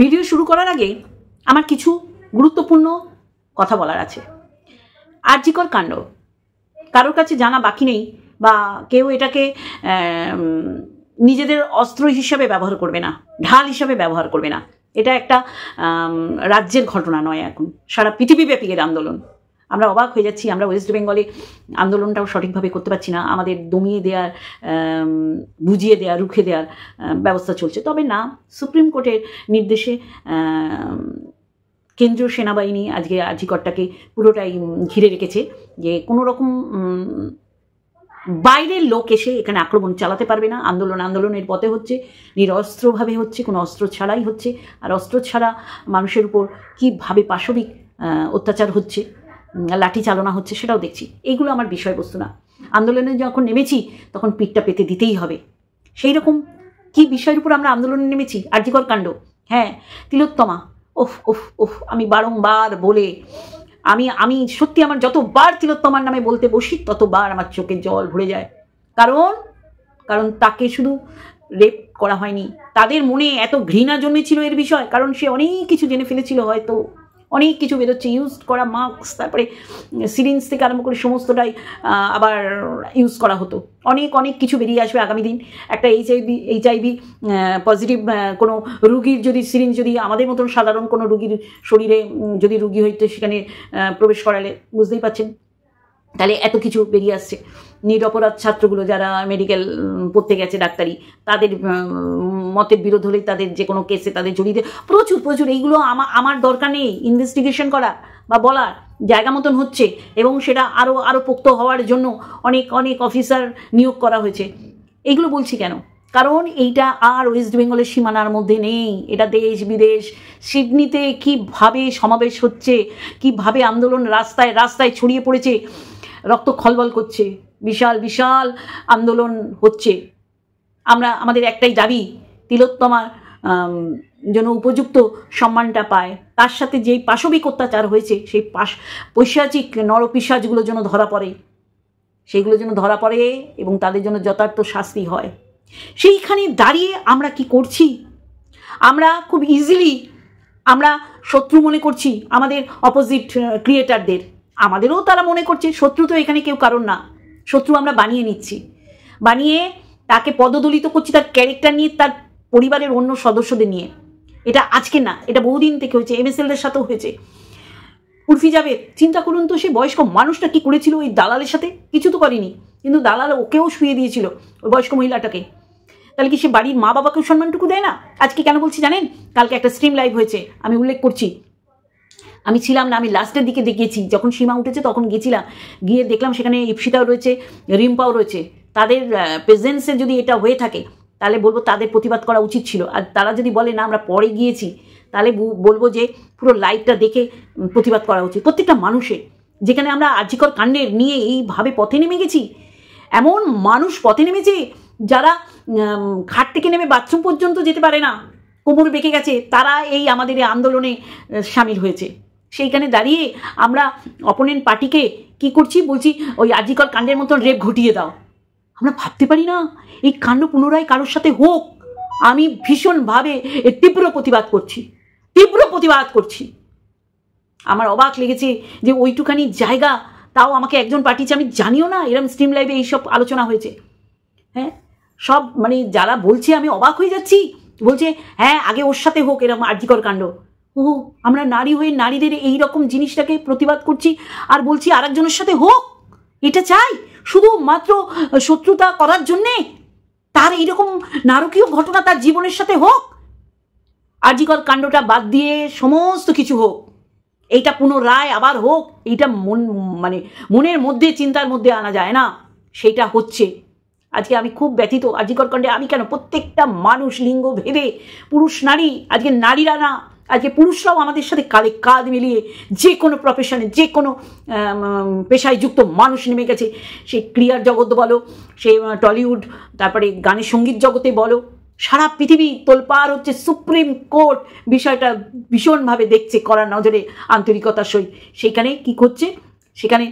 Video শুরু করার আগে আমার কিছু গুরুত্বপূর্ণ কথা বলার আছে আর্যিকর কাণ্ড কারোর কাছে জানা বাকি নেই বা কেউ এটাকে নিজেদের অস্ত্র হিসাবে ব্যবহার করবে না ঢাল হিসাবে ব্যবহার করবে না এটা একটা রাজ্যের ঘটনা নয় এখন সারা পৃথিবীব্যাপী এর আন্দোলন আমরা অবাক হয়ে যাচ্ছি আমরা ওয়েস্ট বেঙ্গলে আন্দোলনটাও সঠিকভাবে করতে পারছি না আমাদের দমিয়ে দেওয়ার বুঝিয়ে দেওয়া রুখে দেওয়ার ব্যবস্থা চলছে তবে না সুপ্রিম কোর্টের নির্দেশে কেন্দ্রীয় সেনাবাহিনী আজকে আজিকরটাকে পুরোটাই ঘিরে রেখেছে যে কোনো রকম বাইরের লোক এসে এখানে আক্রমণ চালাতে পারবে না আন্দোলন আন্দোলনের পথে হচ্ছে নিরস্ত্রভাবে হচ্ছে কোনো অস্ত্র ছাড়াই হচ্ছে আর অস্ত্র ছাড়া মানুষের উপর কীভাবে পাশবিক অত্যাচার হচ্ছে লাঠি চালনা হচ্ছে সেটাও দেখছি এইগুলো আমার বিষয়বস্তু না আন্দোলনে যখন নেমেছি তখন পিঠটা পেতে দিতেই হবে সেই রকম কী বিষয়ের উপর আমরা আন্দোলনে নেমেছি আর্যিকর কাণ্ড হ্যাঁ তিলোত্তমা ওফ ওফ ওফ আমি বারংবার বলে আমি আমি সত্যি আমার যতবার তিলোত্তমার নামে বলতে বসি ততবার আমার চোখে জল ভরে যায় কারণ কারণ তাকে শুধু রেপ করা হয়নি তাদের মনে এত ঘৃণা জন্মেছিল এর বিষয় কারণ সে অনেক কিছু জেনে ফেলেছিল হয়তো অনেক কিছু বেরোচ্ছে ইউজ করা মাস্ক তারপরে সিরিঞ্জ থেকে আরম্ভ করে সমস্তটাই আবার ইউজ করা হতো অনেক অনেক কিছু বেরিয়ে আসবে আগামী দিন একটা এইচআইভি এইচআইভি পজিটিভ কোনো রুগীর যদি সিরিঞ্জ যদি আমাদের মতন সাধারণ কোনো রুগীর শরীরে যদি রুগী হইতে সেখানে প্রবেশ করালে বুঝতেই পারছেন তাহলে এত কিছু বেরিয়ে আসছে নিরপরাধ ছাত্রগুলো যারা মেডিকেল পড়তে গেছে ডাক্তারি তাদের মতের বিরোধ হলে তাদের যে কোনো কেসে তাদের জড়িয়ে প্রচুর প্রচুর এইগুলো আমার আমার দরকার নেই ইনভেস্টিগেশন করা বা বলার জায়গা মতন হচ্ছে এবং সেটা আরও আরও পোক্ত হওয়ার জন্য অনেক অনেক অফিসার নিয়োগ করা হয়েছে এইগুলো বলছি কেন কারণ এইটা আর ওয়েস্ট বেঙ্গলের সীমানার মধ্যে নেই এটা দেশ বিদেশ সিডনিতে কীভাবে সমাবেশ হচ্ছে কিভাবে আন্দোলন রাস্তায় রাস্তায় ছড়িয়ে পড়েছে রক্ত খলবল করছে বিশাল বিশাল আন্দোলন হচ্ছে আমরা আমাদের একটাই দাবি তিলোত্তমার যেন উপযুক্ত সম্মানটা পায় তার সাথে যেই পাশবিক অত্যাচার হয়েছে সেই পাশ পৈশাচিক নরপিসাজগুলো যেন ধরা পড়ে সেগুলো যেন ধরা পড়ে এবং তাদের জন্য যথার্থ শাস্তি হয় সেইখানে দাঁড়িয়ে আমরা কি করছি আমরা খুব ইজিলি আমরা শত্রু মনে করছি আমাদের অপোজিট ক্রিয়েটারদের আমাদেরও তারা মনে করছে শত্রু তো এখানে কেউ কারণ না শত্রু আমরা বানিয়ে নিচ্ছি বানিয়ে তাকে পদদলিত করছি তার ক্যারেক্টার নিয়ে তার পরিবারের অন্য সদস্যদের নিয়ে এটা আজকে না এটা বহুদিন থেকে হয়েছে এম এস এলদের সাথেও হয়েছে উর্ফি যাবে চিন্তা করুন তো সে বয়স্ক মানুষটা কি করেছিল ওই দালালের সাথে কিছু তো করেনি কিন্তু দালাল ওকেও শুয়ে দিয়েছিল ওই বয়স্ক মহিলাটাকে তাহলে কি সে বাড়ির মা বাবাকেও সম্মানটুকু দেয় না আজকে কেন বলছি জানেন কালকে একটা স্ট্রিম লাইভ হয়েছে আমি উল্লেখ করছি আমি ছিলাম না আমি লাস্টের দিকে দেখিয়েছি যখন সীমা উঠেছে তখন গিয়েছিলাম গিয়ে দেখলাম সেখানে ইপসিতাও রয়েছে রিম্পাও রয়েছে তাদের প্রেজেন্সে যদি এটা হয়ে থাকে তাহলে বলবো তাদের প্রতিবাদ করা উচিত ছিল আর তারা যদি বলে না আমরা পরে গিয়েছি তাহলে বলবো যে পুরো লাইফটা দেখে প্রতিবাদ করা উচিত প্রত্যেকটা মানুষের যেখানে আমরা আর্যিকর কাণ্ডের নিয়ে এইভাবে পথে নেমে গেছি এমন মানুষ পথে নেমেছে যারা ঘাট থেকে নেমে বাথরুম পর্যন্ত যেতে পারে না কোমর বেঁকে গেছে তারা এই আমাদের আন্দোলনে সামিল হয়েছে সেইখানে দাঁড়িয়ে আমরা অপোনেন্ট পার্টিকে কি করছি বলছি ওই আজিকর কাণ্ডের মতন রেপ ঘটিয়ে দাও আমরা ভাবতে পারি না এই কাণ্ড পুনরায় কারোর সাথে হোক আমি ভীষণভাবে এর তীব্র প্রতিবাদ করছি তীব্র প্রতিবাদ করছি আমার অবাক লেগেছে যে ওইটুখানি জায়গা তাও আমাকে একজন পাঠিয়েছে আমি জানিও না এরম স্ট্রিম লাইভে এইসব আলোচনা হয়েছে হ্যাঁ সব মানে যারা বলছে আমি অবাক হয়ে যাচ্ছি বলছে হ্যাঁ আগে ওর সাথে হোক এরকম আর্জিকর কাণ্ড ও আমরা নারী হয়ে নারীদের এই রকম জিনিসটাকে প্রতিবাদ করছি আর বলছি আরেকজনের সাথে হোক এটা চাই শুধু মাত্র শত্রুতা করার জন্যে তার এইরকম নারকীয় ঘটনা তার জীবনের সাথে হোক আর্জিকর কাণ্ডটা বাদ দিয়ে সমস্ত কিছু হোক এইটা পুনরায় আবার হোক এইটা মন মানে মনের মধ্যে চিন্তার মধ্যে আনা যায় না সেটা হচ্ছে আজকে আমি খুব ব্যথিত আজিকর কণ্ঠে আমি কেন প্রত্যেকটা মানুষ লিঙ্গ ভেদে পুরুষ নারী আজকে নারীরা না আজকে পুরুষরাও আমাদের সাথে কাঁধে কাঁধ মিলিয়ে যে কোনো প্রফেশনে যে কোনো পেশায় যুক্ত মানুষ নেমে গেছে সে ক্রিয়ার জগৎ বলো সে টলিউড তারপরে গানের সঙ্গীত জগতে বলো সারা পৃথিবী তোলপাড় হচ্ছে সুপ্রিম কোর্ট বিষয়টা ভীষণভাবে দেখছে কড়া নজরে আন্তরিকতার সই সেইখানে কী করছে সেখানে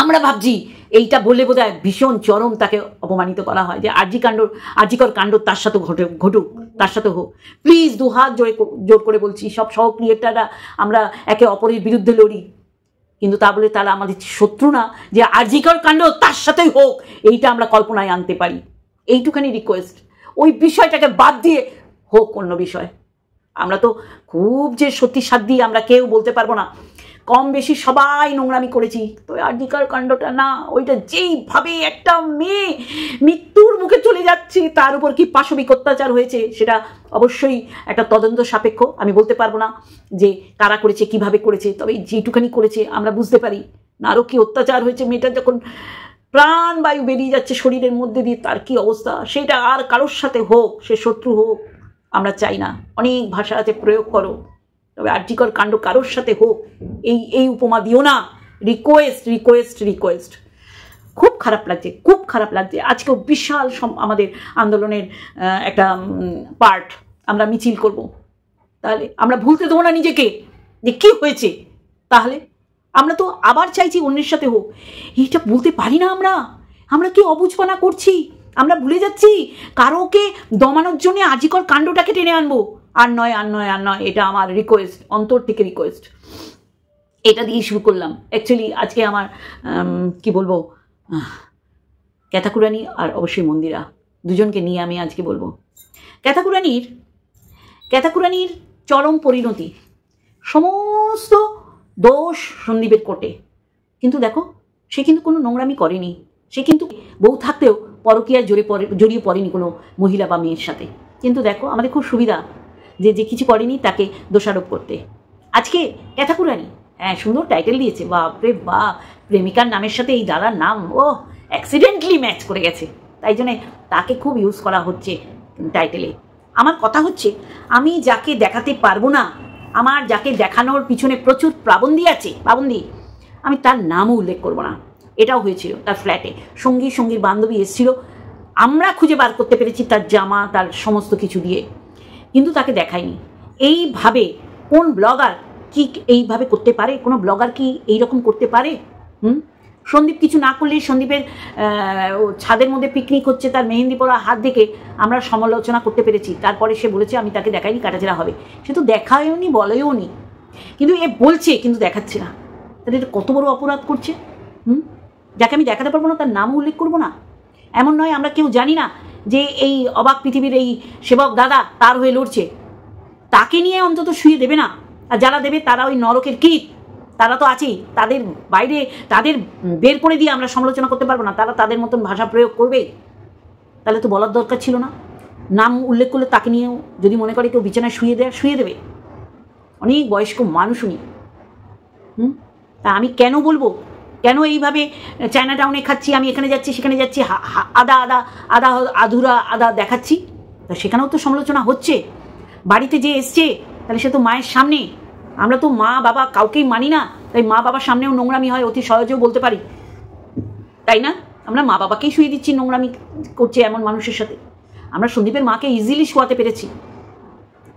আমরা ভাবছি এইটা বলে বোধ ভীষণ চরম তাকে অপমানিত করা হয় যে আর্জি কাণ্ড আর্জিকর কাণ্ড তার সাথে ঘটে ঘটুক তার সাথে হোক প্লিজ দুহাত জোরে জোর করে বলছি সব সহক্রিয়েটাররা আমরা একে অপরের বিরুদ্ধে লড়ি কিন্তু তা বলে তারা আমাদের শত্রু না যে আর্জিকর কাণ্ড তার সাথেই হোক এইটা আমরা কল্পনায় আনতে পারি এইটুখানি রিকোয়েস্ট ওই বিষয়টাকে বাদ দিয়ে হোক অন্য বিষয় আমরা তো খুব যে সত্যি সাধ্যি দিয়ে আমরা কেউ বলতে পারবো না কম বেশি সবাই নোংরামি করেছি তো আর কাণ্ডটা না ওইটা যেইভাবে একটা মেয়ে মৃত্যুর মুখে চলে যাচ্ছে তার উপর কি পাশবিক অত্যাচার হয়েছে সেটা অবশ্যই একটা তদন্ত সাপেক্ষ আমি বলতে পারবো না যে কারা করেছে কিভাবে করেছে তবে যেটুখানি করেছে আমরা বুঝতে পারি কি অত্যাচার হয়েছে মেয়েটা যখন প্রাণবায়ু বেরিয়ে যাচ্ছে শরীরের মধ্যে দিয়ে তার কি অবস্থা সেটা আর কারোর সাথে হোক সে শত্রু হোক আমরা চাই না অনেক ভাষা আছে প্রয়োগ করো তবে আর্যিকর কাণ্ড কারোর সাথে হোক এই এই উপমা দিও না রিকোয়েস্ট রিকোয়েস্ট রিকোয়েস্ট খুব খারাপ লাগছে খুব খারাপ লাগছে আজকেও বিশাল সম আমাদের আন্দোলনের একটা পার্ট আমরা মিছিল করব তাহলে আমরা ভুলতে দেবো না নিজেকে যে কী হয়েছে তাহলে আমরা তো আবার চাইছি অন্যের সাথে হোক এইটা বলতে পারি না আমরা আমরা কি অবুঝপনা করছি আমরা ভুলে যাচ্ছি কারোকে দমানোর জন্য আজিকর কাণ্ডটাকে টেনে আনবো আর নয় আর নয় আর নয় এটা আমার রিকোয়েস্ট অন্তর থেকে রিকোয়েস্ট এটা দিয়ে শুরু করলাম অ্যাকচুয়ালি আজকে আমার কি বলবো ক্যাথাকুরানি আর অবশ্যই মন্দিরা দুজনকে নিয়ে আমি আজকে বলবো ক্যাথাকুরানির ক্যাথাকুরানির চরম পরিণতি সমস্ত দোষ সন্দীপের কোটে কিন্তু দেখো সে কিন্তু কোনো নোংরামি করেনি সে কিন্তু বউ থাকতেও পরকীয়ায় জড়ে পড়ে জড়িয়ে পড়েনি কোনো মহিলা বা মেয়ের সাথে কিন্তু দেখো আমাদের খুব সুবিধা যে যে কিছু করেনি তাকে দোষারোপ করতে আজকে ঠাকুরানি হ্যাঁ সুন্দর টাইটেল দিয়েছে বাপরে বা প্রেমিকার নামের সাথে এই দাদার নাম ও অ্যাক্সিডেন্টলি ম্যাচ করে গেছে তাই জন্যে তাকে খুব ইউজ করা হচ্ছে টাইটেলে আমার কথা হচ্ছে আমি যাকে দেখাতে পারবো না আমার যাকে দেখানোর পিছনে প্রচুর প্রাবন্ধী আছে পাবন্দি আমি তার নামও উল্লেখ করবো না এটাও হয়েছিল তার ফ্ল্যাটে সঙ্গী সঙ্গী বান্ধবী এসেছিল আমরা খুঁজে বার করতে পেরেছি তার জামা তার সমস্ত কিছু দিয়ে কিন্তু তাকে দেখায়নি এইভাবে কোন ব্লগার কি এইভাবে করতে পারে কোনো ব্লগার কি এই রকম করতে পারে হুম সন্দীপ কিছু না করলে সন্দীপের ছাদের মধ্যে পিকনিক হচ্ছে তার মেহেন্দি পড়া হাত দেখে আমরা সমালোচনা করতে পেরেছি তারপরে সে বলেছে আমি তাকে দেখাইনি কাটাচেরা হবে সে তো দেখায়ও নি বলেও নি কিন্তু এ বলছে কিন্তু দেখাচ্ছে না তাহলে এটা কত বড় অপরাধ করছে হুম যাকে আমি দেখাতে পারবো না তার নাম উল্লেখ করবো না এমন নয় আমরা কেউ জানি না যে এই অবাক পৃথিবীর এই সেবক দাদা তার হয়ে লড়ছে তাকে নিয়ে অন্তত শুয়ে দেবে না আর যারা দেবে তারা ওই নরকের কীট তারা তো আছেই তাদের বাইরে তাদের বের করে দিয়ে আমরা সমালোচনা করতে পারবো না তারা তাদের মতন ভাষা প্রয়োগ করবে তাহলে তো বলার দরকার ছিল না নাম উল্লেখ করলে তাকে নিয়েও যদি মনে করে কেউ বিছানায় শুয়ে দেয় শুয়ে দেবে অনেক বয়স্ক মানুষ উনি হুম তা আমি কেন বলবো কেন এইভাবে চায়না টাউনে খাচ্ছি আমি এখানে যাচ্ছি সেখানে যাচ্ছি আদা আদা আদা আধুরা আদা দেখাচ্ছি তা সেখানেও তো সমালোচনা হচ্ছে বাড়িতে যে এসছে তাহলে সে তো মায়ের সামনে আমরা তো মা বাবা কাউকেই মানি না তাই মা বাবার সামনেও নোংরামি হয় অতি সহজেও বলতে পারি তাই না আমরা মা বাবাকেই শুয়ে দিচ্ছি নোংরামি করছে এমন মানুষের সাথে আমরা সন্দীপের মাকে ইজিলি শোয়াতে পেরেছি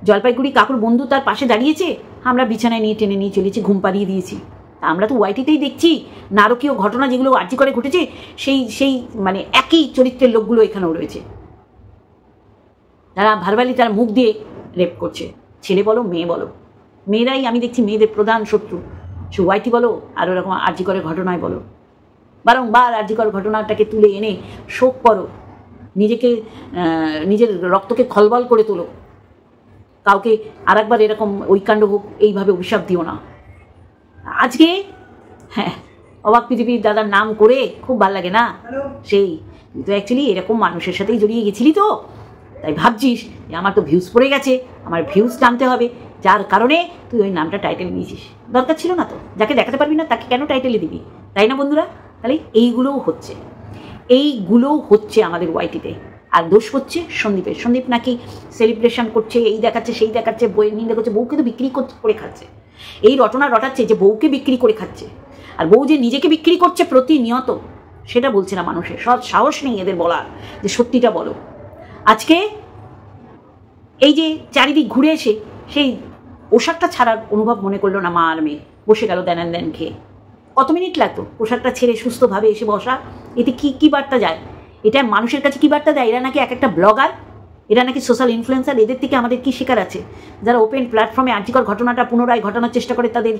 জলপাইগুড়ি কাকুর বন্ধু তার পাশে দাঁড়িয়েছে আমরা বিছানায় নিয়ে টেনে নিয়ে চলেছি ঘুম পাড়িয়ে দিয়েছি আমরা তো ওয়াইটিতেই দেখছি নারকীয় ঘটনা যেগুলো আর্জি করে ঘটেছে সেই সেই মানে একই চরিত্রের লোকগুলো এখানেও রয়েছে তারা ভারবালি তার মুখ দিয়ে রেপ করছে ছেলে বলো মেয়ে বলো মেয়েরাই আমি দেখছি মেয়েদের প্রধান শত্রু সে ওয়াইটি বলো আর ওরকম আর্জি করে ঘটনায় বলো বারংবার করে ঘটনাটাকে তুলে এনে শোক করো নিজেকে নিজের রক্তকে খলবল করে তোলো কাউকে আর একবার এরকম ওই কাণ্ড হোক এইভাবে অভিশাপ দিও না আজকে হ্যাঁ অবাক পৃথিবীর দাদার নাম করে খুব ভাল লাগে না সেই তুই তো অ্যাকচুয়ালি এরকম মানুষের সাথেই জড়িয়ে গেছিলি তো তাই ভাবছিস যে আমার তো ভিউজ পড়ে গেছে আমার ভিউজ টানতে হবে যার কারণে তুই ওই নামটা টাইটেল নিয়েছিস দরকার ছিল না তো যাকে দেখাতে পারবি না তাকে কেন টাইটেলে দিবি তাই না বন্ধুরা তাহলে এইগুলোও হচ্ছে এইগুলোও হচ্ছে আমাদের ওয়াইটিতে আর দোষ হচ্ছে সন্দীপের সন্দীপ নাকি সেলিব্রেশন করছে এই দেখাচ্ছে সেই দেখাচ্ছে বইয়ের নিন্দে করছে বউকে তো বিক্রি করে খাচ্ছে এই রটনা রটাচ্ছে যে বউকে বিক্রি করে খাচ্ছে আর বউ যে নিজেকে বিক্রি করছে প্রতিনিয়ত সেটা বলছে না মানুষের সৎ সাহস নেই এদের বলার যে সত্যিটা বলো আজকে এই যে চারিদিক ঘুরে এসে সেই পোশাকটা ছাড়ার অনুভব মনে করলো না মা আর মেয়ে বসে গেল দেন দেন খেয়ে কত মিনিট লাগতো পোশাকটা ছেড়ে সুস্থভাবে এসে বসা এতে কি কি বার্তা যায় এটা মানুষের কাছে কি বার্তা দেয় এরা নাকি এক একটা ব্লগার এরা নাকি সোশ্যাল ইনফ্লুয়েন্সার এদের থেকে আমাদের কী শিকার আছে যারা ওপেন প্ল্যাটফর্মে আর্টিকল ঘটনাটা পুনরায় ঘটানোর চেষ্টা করে তাদের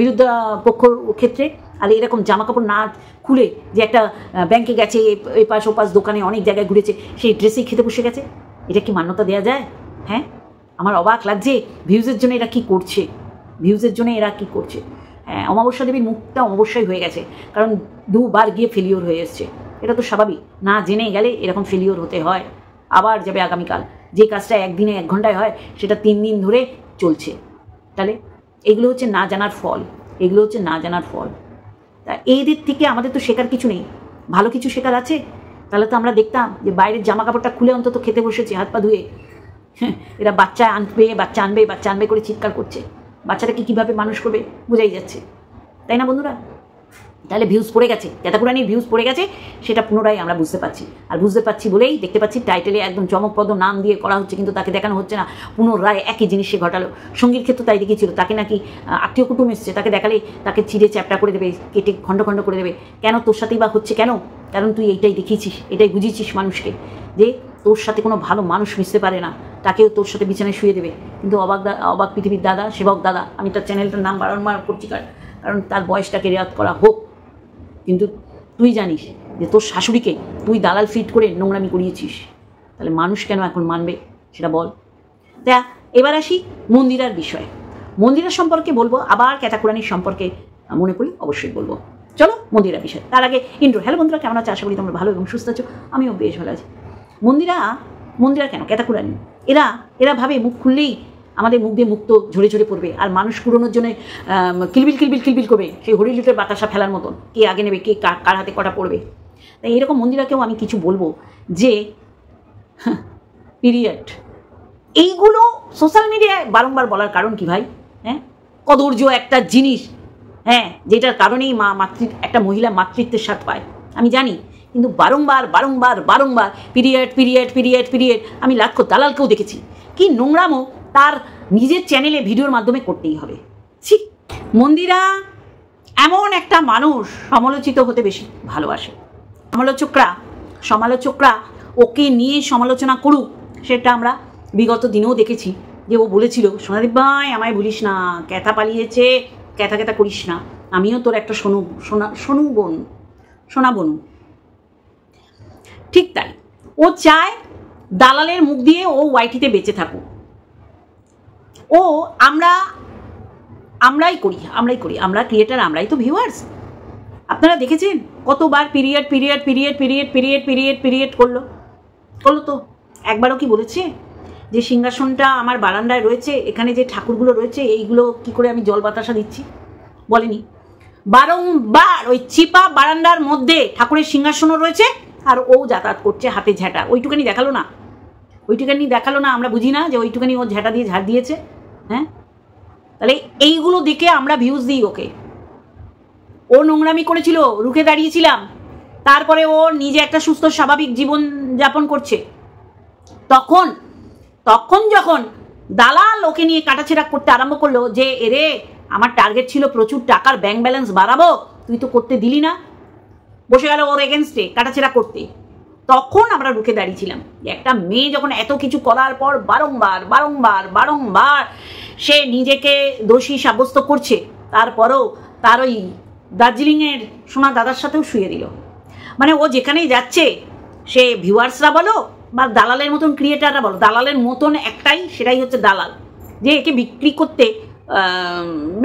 বিরুদ্ধ পক্ষ ক্ষেত্রে আর এরকম জামা কাপড় না খুলে যে একটা ব্যাংকে গেছে এই পাশ ওপাশ দোকানে অনেক জায়গায় ঘুরেছে সেই ড্রেসেই খেতে বসে গেছে এটা কি মান্যতা দেওয়া যায় হ্যাঁ আমার অবাক লাগছে ভিউজের জন্য এরা কি করছে ভিউজের জন্য এরা কি করছে হ্যাঁ অমাবস্যা দেবীর মুখটা অবশ্যই হয়ে গেছে কারণ দুবার গিয়ে ফেলিওর হয়ে এসছে এটা তো স্বাভাবিক না জেনে গেলে এরকম ফেলিওর হতে হয় আবার যাবে আগামীকাল যে কাজটা একদিনে এক ঘন্টায় হয় সেটা তিন দিন ধরে চলছে তাহলে এগুলো হচ্ছে না জানার ফল এগুলো হচ্ছে না জানার ফল তা এইদের থেকে আমাদের তো শেখার কিছু নেই ভালো কিছু শেখার আছে তাহলে তো আমরা দেখতাম যে বাইরের জামা কাপড়টা খুলে অন্তত খেতে বসেছে হাত পা ধুয়ে হ্যাঁ, এরা বাচ্চা আনবে বাচ্চা আনবে বাচ্চা আনবে করে চিৎকার করছে বাচ্চাটাকে কীভাবে মানুষ করবে বোঝাই যাচ্ছে তাই না বন্ধুরা তাহলে ভিউজ পড়ে গেছে তেতাপুরানির ভিউজ পড়ে গেছে সেটা পুনরায় আমরা বুঝতে পারছি আর বুঝতে পারছি বলেই দেখতে পাচ্ছি টাইটেলে একদম চমকপ্রদ নাম দিয়ে করা হচ্ছে কিন্তু তাকে দেখানো হচ্ছে না পুনরায় একই জিনিস সে ঘটালো সঙ্গীর ক্ষেত্রে তাই দেখিয়েছিল তাকে নাকি আত্মীয় কুটুম এসছে তাকে দেখালে তাকে চিড়ে চ্যাপটা করে দেবে কেটে খণ্ড খণ্ড করে দেবে কেন তোর সাথেই বা হচ্ছে কেন কারণ তুই এইটাই দেখিয়েছিস এটাই বুঝিয়েছিস মানুষকে যে তোর সাথে কোনো ভালো মানুষ মিশতে পারে না তাকেও তোর সাথে বিছানায় শুয়ে দেবে কিন্তু অবাক অবাক পৃথিবীর দাদা সেবক দাদা আমি তার চ্যানেলটার নাম বারবার করছি কারণ তার বয়সটাকে রেয়াত করা হোক কিন্তু তুই জানিস যে তোর শাশুড়িকে তুই দালাল ফিট করে নোংরামি করিয়েছিস তাহলে মানুষ কেন এখন মানবে সেটা বল তা এবার আসি মন্দিরার বিষয়ে মন্দিরের সম্পর্কে বলবো আবার ক্যাটাকুরানির সম্পর্কে মনে করি অবশ্যই বলবো চলো মন্দিরা বিষয় তার আগে ইন্দ্র হ্যালো বন্ধুরা কেমন আছে আশা করি তোমরা ভালো এবং সুস্থ আছো আমিও বেশ ভালো আছি মন্দিরা মন্দিরা কেন ক্যাতাকুরানি এরা এরা ভাবে মুখ খুললেই আমাদের মুখ দিয়ে মুক্ত ঝরে ঝরে পড়বে আর মানুষ কুড়োনোর জন্য কিলবিল কিলবিল কিলবিল করবে সেই হরিলুটের বাতাসা ফেলার মতন কে আগে নেবে কে কার হাতে কটা পড়বে তাই এরকম মন্দিরাকেও আমি কিছু বলবো যে পিরিয়ড এইগুলো সোশ্যাল মিডিয়ায় বারংবার বলার কারণ কি ভাই হ্যাঁ কদর্য একটা জিনিস হ্যাঁ যেটার কারণেই মা মাতৃ একটা মহিলা মাতৃত্বের স্বাদ পায় আমি জানি কিন্তু বারংবার বারংবার বারংবার পিরিয়ড পিরিয়ড পিরিয়ড পিরিয়ড আমি লাখ দালালকেও দেখেছি কি নোংরামো তার নিজের চ্যানেলে ভিডিওর মাধ্যমে করতেই হবে ঠিক মন্দিরা এমন একটা মানুষ সমালোচিত হতে বেশি ভালোবাসে সমালোচকরা সমালোচকরা ওকে নিয়ে সমালোচনা করুক সেটা আমরা বিগত দিনেও দেখেছি যে ও বলেছিল সোনাদীপ ভাই আমায় বলিস না ক্যাথা পালিয়েছে ক্যাথা ক্যাথা করিস না আমিও তোর একটা সোনু সোনা সোনু বোন সোনা বনু ঠিক তাই ও চায় দালালের মুখ দিয়ে ও ওয়াইটিতে বেঁচে থাকুক ও আমরা আমরাই করি আমরাই করি আমরা ক্রিয়েটার আমরাই তো ভিউয়ার্স আপনারা দেখেছেন কতবার period period period period period period period করলো করলো তো একবারও কি বলেছে যে সিংহাসনটা আমার বারান্দায় রয়েছে এখানে যে ঠাকুরগুলো রয়েছে এইগুলো কি করে আমি জল বাতাসা দিচ্ছি বলেনি বারংবার ওই চিপা বারান্দার মধ্যে ঠাকুরের সিংহাসনও রয়েছে আর ও যাতায়াত করছে হাতে ঝ্যাঁটা ওইটুকানি দেখালো না ওইটুকানি দেখালো না আমরা বুঝি না যে ওইটুকানি ও ঝ্যাঁটা দিয়ে ঝাড় দিয়েছে হ্যাঁ তাহলে এইগুলো দিকে আমরা ভিউজ দিই ওকে ও নোংরামি করেছিল রুখে দাঁড়িয়েছিলাম তারপরে ও নিজে একটা সুস্থ স্বাভাবিক জীবন যাপন করছে তখন তখন যখন দালাল ওকে নিয়ে কাটাছেড়া করতে আরম্ভ করলো যে এরে আমার টার্গেট ছিল প্রচুর টাকার ব্যাংক ব্যালেন্স বাড়াবো তুই তো করতে দিলি না বসে গেল ওর এগেনস্টে কাটাছেড়া করতে তখন আমরা রুখে দাঁড়িয়েছিলাম একটা মেয়ে যখন এত কিছু করার পর বারংবার বারংবার বারংবার সে নিজেকে দোষী সাব্যস্ত করছে তারপরও তার ওই দার্জিলিংয়ের সোনা দাদার সাথেও শুয়ে দিল মানে ও যেখানেই যাচ্ছে সে ভিউয়ার্সরা বলো বা দালালের মতন ক্রিয়েটাররা বলো দালালের মতন একটাই সেটাই হচ্ছে দালাল যে একে বিক্রি করতে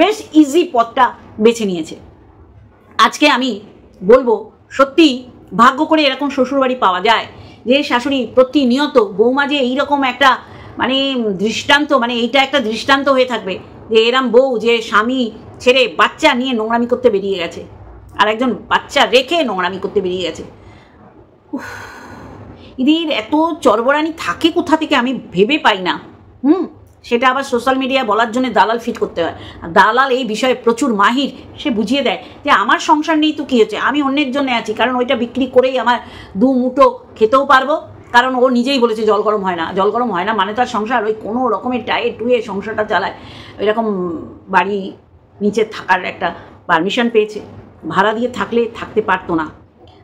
বেশ ইজি পথটা বেছে নিয়েছে আজকে আমি বলবো সত্যি ভাগ্য করে এরকম শ্বশুরবাড়ি পাওয়া যায় যে শাশুড়ি প্রতিনিয়ত বৌমা যে এইরকম একটা মানে দৃষ্টান্ত মানে এইটা একটা দৃষ্টান্ত হয়ে থাকবে যে এরম বউ যে স্বামী ছেড়ে বাচ্চা নিয়ে নোংরামি করতে বেরিয়ে গেছে আর একজন বাচ্চা রেখে নোংরামি করতে বেরিয়ে গেছে এদের এত চরবরানি থাকে কোথা থেকে আমি ভেবে পাই না হুম সেটা আবার সোশ্যাল মিডিয়ায় বলার জন্য দালাল ফিট করতে হয় দালাল এই বিষয়ে প্রচুর মাহির সে বুঝিয়ে দেয় যে আমার সংসার নেই তো কী হচ্ছে আমি অন্যের জন্য আছি কারণ ওইটা বিক্রি করেই আমার দু মুঠো খেতেও পারবো কারণ ও নিজেই বলেছে জল গরম হয় না জল গরম হয় না মানে তার সংসার ওই কোনো রকমের টায়ে টুয়ে সংসারটা চালায় এরকম বাড়ি নিচে থাকার একটা পারমিশন পেয়েছে ভাড়া দিয়ে থাকলে থাকতে পারতো না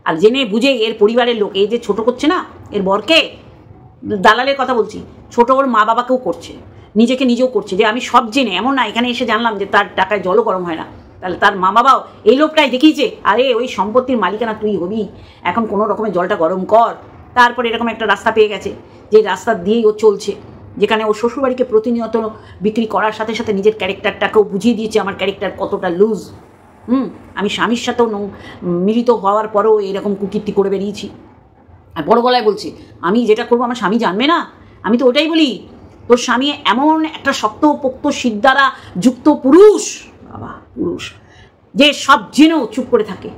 আর জেনে বুঝে এর পরিবারের লোক এই যে ছোট করছে না এর বরকে দালালের কথা বলছি ছোট ওর মা বাবাকেও করছে নিজেকে নিজেও করছে যে আমি সব জেনে এমন না এখানে এসে জানলাম যে তার টাকায় জলও গরম হয় না তাহলে তার মা বাবাও এই লোকটাই দেখিয়েছে আরে ওই সম্পত্তির মালিকানা তুই হবি এখন কোনো রকমের জলটা গরম কর তারপর এরকম একটা রাস্তা পেয়ে গেছে যে রাস্তা দিয়েই ও চলছে যেখানে ও শ্বশুরবাড়িকে প্রতিনিয়ত বিক্রি করার সাথে সাথে নিজের ক্যারেক্টারটাকেও বুঝিয়ে দিয়েছে আমার ক্যারেক্টার কতটা লুজ হুম আমি স্বামীর সাথেও মিলিত হওয়ার পরেও এরকম কুকীর্তি করে বেরিয়েছি আর বড় গলায় বলছে আমি যেটা করবো আমার স্বামী জানবে না আমি তো ওটাই বলি তোর স্বামী এমন একটা শক্তপোক্ত সিদ্ধারা যুক্ত পুরুষ বাবা পুরুষ যে সব জেনেও চুপ করে থাকে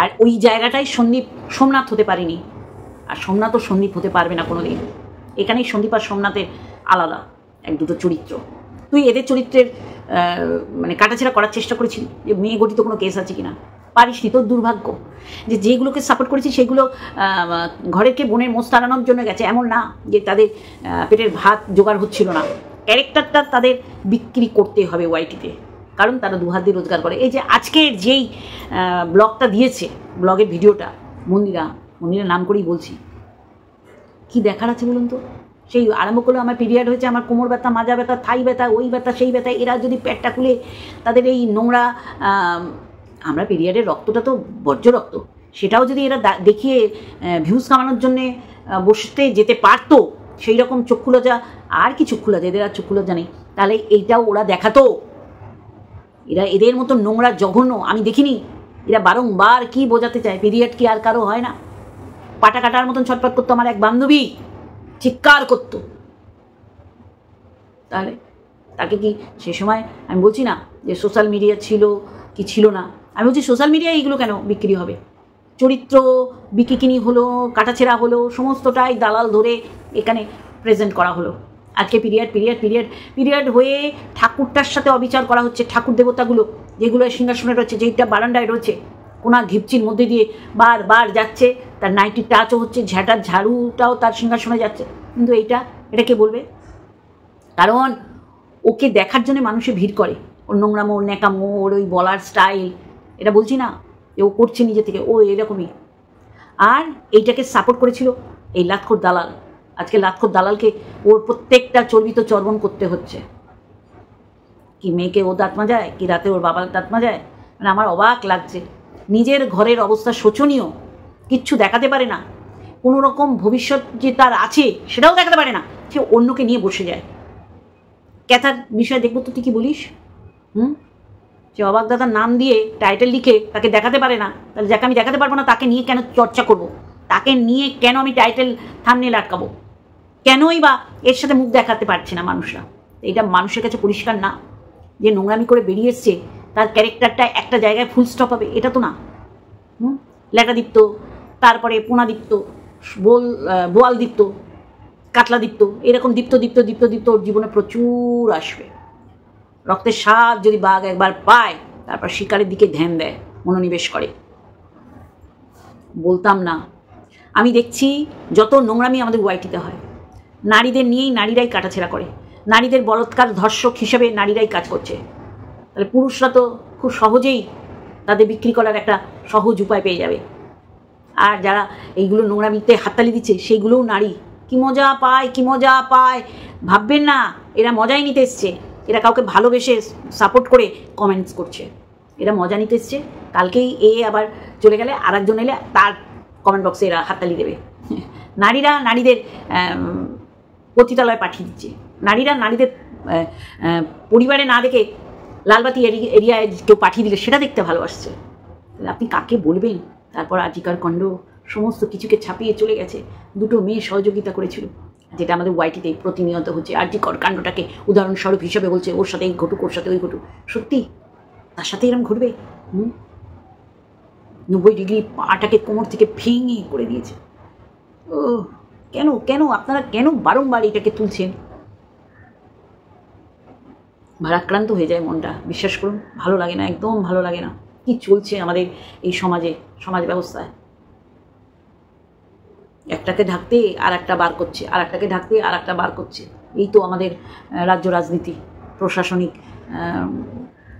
আর ওই জায়গাটাই সন্দীপ সোমনাথ হতে পারিনি আর সোমনাথও সন্দীপ হতে পারবে না কোনো দিন এখানেই সন্দীপ আর সোমনাথের আলাদা এক দুটো চরিত্র তুই এদের চরিত্রের মানে কাটাছেড়া করার চেষ্টা করেছিলি যে মেয়ে গঠিত কোনো কেস আছে কিনা নি তোর দুর্ভাগ্য যে যেগুলোকে সাপোর্ট করেছি সেগুলো ঘরের কে বোনের মোষ তাড়ানোর জন্য গেছে এমন না যে তাদের পেটের ভাত জোগাড় হচ্ছিল না ক্যারেক্টারটা তাদের বিক্রি করতে হবে ওয়াইটিতে কারণ তারা দুহাত দিয়ে রোজগার করে এই যে আজকের যেই ব্লগটা দিয়েছে ব্লগের ভিডিওটা মন্দিরা মন্দিরের নাম করেই বলছি কি দেখার আছে বলুন তো সেই আরম্ভ করলে আমার পিরিয়ড হয়েছে আমার কোমর ব্যথা মাজা ব্যথা থাই ব্যথা ওই ব্যথা সেই ব্যথা এরা যদি পেটটা খুলে তাদের এই নোংরা আমরা পেরিয়ারের রক্তটা তো বর্জ্য রক্ত সেটাও যদি এরা দেখিয়ে ভিউজ কামানোর জন্যে বসতে যেতে পারতো সেই রকম চক্ষুলজা আর কি চক্ষুলজা এদের আর চক্ষুলজা নেই তাহলে এইটাও ওরা দেখাতো এরা এদের মতো নোংরা জঘন্য আমি দেখিনি এরা বারংবার কি বোঝাতে চায় পিরিয়ড কি আর কারো হয় না পাটা কাটার মতন ছটপট করতো আমার এক বান্ধবী চিৎকার করতো তাহলে তাকে কি সে সময় আমি বলছি না যে সোশ্যাল মিডিয়া ছিল কি ছিল না আমি বলছি সোশ্যাল মিডিয়ায় এইগুলো কেন বিক্রি হবে চরিত্র বিকিকিনি হলো কাটাছেড়া হলো সমস্তটাই দালাল ধরে এখানে প্রেজেন্ট করা হলো আজকে পিরিয়ড পিরিয়ড পিরিয়ড পিরিয়ড হয়ে ঠাকুরটার সাথে অবিচার করা হচ্ছে ঠাকুর দেবতাগুলো যেগুলো সিংহাসনে রয়েছে যেইটা বারান্দায় রয়েছে কোনা ঘিপচির মধ্যে দিয়ে বারবার যাচ্ছে তার নাইটির টাচও হচ্ছে ঝ্যাটার ঝাড়ুটাও তার সিংহাসনে যাচ্ছে কিন্তু এইটা এটা কে বলবে কারণ ওকে দেখার জন্য মানুষে ভিড় করে ওর নোংরামো ওর ন্যাকামো ওর ওই বলার স্টাইল এটা বলছি না ও করছে নিজে থেকে ও এরকমই আর এইটাকে সাপোর্ট করেছিল এই লাতখর দালাল আজকে লাতখর দালালকে ওর প্রত্যেকটা চর্বিত চর্বণ করতে হচ্ছে কি মেয়েকে ও দাঁত যায় কি রাতে ওর বাবার দাঁত যায় মানে আমার অবাক লাগছে নিজের ঘরের অবস্থা শোচনীয় কিচ্ছু দেখাতে পারে না কোনো রকম ভবিষ্যৎ যে তার আছে সেটাও দেখাতে পারে না সে অন্যকে নিয়ে বসে যায় ক্যাথার বিষয়ে দেখবো তো তুই কি বলিস হুম যে অবাক দাদার নাম দিয়ে টাইটেল লিখে তাকে দেখাতে পারে না তাহলে যাকে আমি দেখাতে পারবো না তাকে নিয়ে কেন চর্চা করব। তাকে নিয়ে কেন আমি টাইটেল থামনে লাটকাবো কেনই বা এর সাথে মুখ দেখাতে পারছে না মানুষরা এটা মানুষের কাছে পরিষ্কার না যে নোংরামি করে বেরিয়ে এসছে তার ক্যারেক্টারটা একটা জায়গায় ফুল স্টপ হবে এটা তো না হুম লেটাদীপ্ত তারপরে পোনাদীপ্ত বোল কাতলা কাতলাদীপ্ত এরকম দীপ্ত দীপ্ত দীপ্ত দীপ্ত ওর জীবনে প্রচুর আসবে রক্তের স্বাদ যদি বাঘ একবার পায় তারপর শিকারের দিকে ধ্যান দেয় মনোনিবেশ করে বলতাম না আমি দেখছি যত নোংরামি আমাদের ওয়াইটিতে হয় নারীদের নিয়েই নারীরাই কাটাছেড়া করে নারীদের বলৎকার ধর্ষক হিসেবে নারীরাই কাজ করছে তাহলে পুরুষরা তো খুব সহজেই তাদের বিক্রি করার একটা সহজ উপায় পেয়ে যাবে আর যারা এইগুলো নোংরামিতে হাততালি দিচ্ছে সেইগুলোও নারী কি মজা পায় কি মজা পায় ভাববেন না এরা মজাই নিতে এসছে এরা কাউকে ভালোবেসে সাপোর্ট করে কমেন্টস করছে এরা মজা নিতে এসছে কালকেই এ আবার চলে গেলে আর একজন এলে তার কমেন্ট বক্সে এরা হাততালি দেবে নারীরা নারীদের পতিতালয় পাঠিয়ে দিচ্ছে নারীরা নারীদের পরিবারে না দেখে লালবাতি এরিয়ায় কেউ পাঠিয়ে দিলে সেটা দেখতে ভালোবাসছে আপনি কাকে বলবেন তারপর আজিকার কণ্ড সমস্ত কিছুকে ছাপিয়ে চলে গেছে দুটো মেয়ে সহযোগিতা করেছিল যেটা আমাদের ওয়াইটিতে প্রতিনিয়ত হচ্ছে আর যে করকাণ্ডটাকে উদাহরণস্বরূপ হিসেবে বলছে ওর সাথে এই ঘটুক ওর সাথে ওই ঘটুক সত্যি তার সাথে এরম ঘটবে হুম নব্বই ডিগ্রি পাটাকে কোমর থেকে ফিঙে করে দিয়েছে ও কেন কেন আপনারা কেন বারংবার এটাকে তুলছেন ভারাক্রান্ত হয়ে যায় মনটা বিশ্বাস করুন ভালো লাগে না একদম ভালো লাগে না কি চলছে আমাদের এই সমাজে সমাজ ব্যবস্থায় একটাকে ঢাকতে আর একটা বার করছে আর একটাকে ঢাকতে আর একটা বার করছে এই তো আমাদের রাজ্য রাজনীতি প্রশাসনিক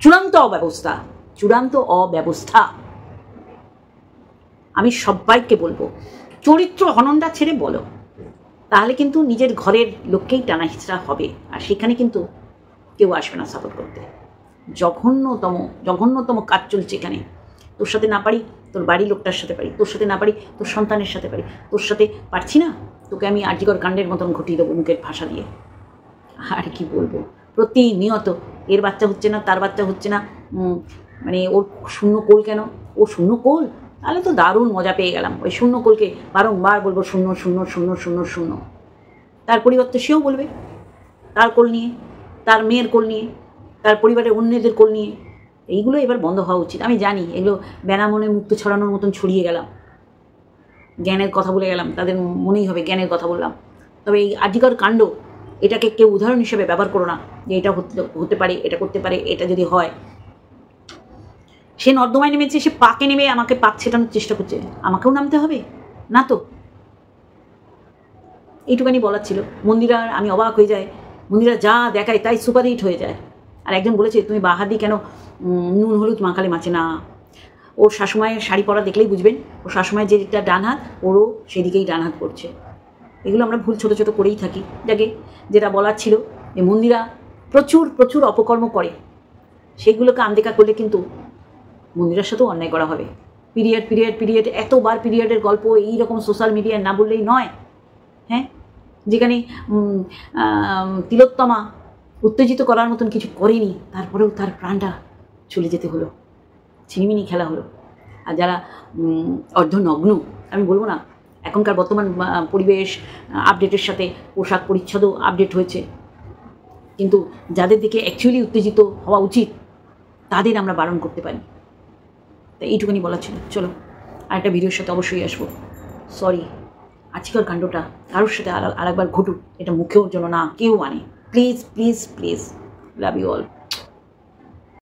চূড়ান্ত অব্যবস্থা চূড়ান্ত অব্যবস্থা আমি সবাইকে বলবো চরিত্র হননটা ছেড়ে বলো তাহলে কিন্তু নিজের ঘরের লোককেই টানা হিচড়া হবে আর সেখানে কিন্তু কেউ আসবে না সাপোর্ট করতে জঘন্যতম জঘন্যতম কাজ চলছে এখানে তোর সাথে না পারি তোর বাড়ির লোকটার সাথে পারি তোর সাথে না পারি তোর সন্তানের সাথে পারি তোর সাথে পারছি না তোকে আমি আর্যিকর কাণ্ডের মতন ঘটিয়ে দেবো মুখের ভাষা দিয়ে আর কি বলবো প্রতিনিয়ত এর বাচ্চা হচ্ছে না তার বাচ্চা হচ্ছে না মানে ওর শূন্য কোল কেন ও শূন্য কোল তাহলে তো দারুণ মজা পেয়ে গেলাম ওই শূন্য কোলকে বারংবার বলবো শূন্য শূন্য শূন্য শূন্য শূন্য তার পরিবর্তে সেও বলবে তার কোল নিয়ে তার মেয়ের কোল নিয়ে তার পরিবারের অন্যদের কোল নিয়ে এইগুলো এবার বন্ধ হওয়া উচিত আমি জানি এগুলো বেনামনে মুক্ত ছড়ানোর মতন ছড়িয়ে গেলাম জ্ঞানের কথা বলে গেলাম তাদের মনেই হবে জ্ঞানের কথা বললাম তবে এই আজিকার কাণ্ড এটাকে কেউ উদাহরণ হিসেবে ব্যবহার করো না যে এটা হতে পারে এটা করতে পারে এটা যদি হয় সে নর্দমায় নেমেছে সে পাকে নেমে আমাকে পাক ছেটানোর চেষ্টা করছে আমাকেও নামতে হবে না তো এইটুকানি বলার ছিল মন্দিরা আমি অবাক হয়ে যায় মন্দিরা যা দেখায় তাই সুপারহিট হয়ে যায় আর একজন বলেছে তুমি বাহাদি কেন নুন হলুদ মাখালে মাছে না ওর শাশুমায়ের শাড়ি পরা দেখলেই বুঝবেন ওর যে দিকটা ডান হাত ওরও সেদিকেই ডান হাত করছে এগুলো আমরা ভুল ছোট ছোট করেই থাকি যাকে যেটা বলার ছিল যে মন্দিরা প্রচুর প্রচুর অপকর্ম করে সেইগুলোকে আনদেখা করলে কিন্তু মন্দিরের সাথেও অন্যায় করা হবে পিরিয়ড পিরিয়ড পিরিয়ড এতবার পিরিয়ডের গল্প এই রকম সোশ্যাল মিডিয়ায় না বললেই নয় হ্যাঁ যেখানে তিলোত্তমা উত্তেজিত করার মতন কিছু করেনি তারপরেও তার প্রাণটা চলে যেতে হলো ছিনিমিনি খেলা হলো আর যারা অর্ধনগ্ন আমি বলবো না এখনকার বর্তমান পরিবেশ আপডেটের সাথে পোশাক পরিচ্ছদও আপডেট হয়েছে কিন্তু যাদের দিকে অ্যাকচুয়ালি উত্তেজিত হওয়া উচিত তাদের আমরা বারণ করতে পারি তা এইটুকুনি বলা ছিল চলো আর একটা ভিডিওর সাথে অবশ্যই আসবো সরি আজকের কাণ্ডটা কারোর সাথে আর আরেকবার ঘটুক এটা মুখেও যেন না কেউ আনে Please, please, please. Love you all.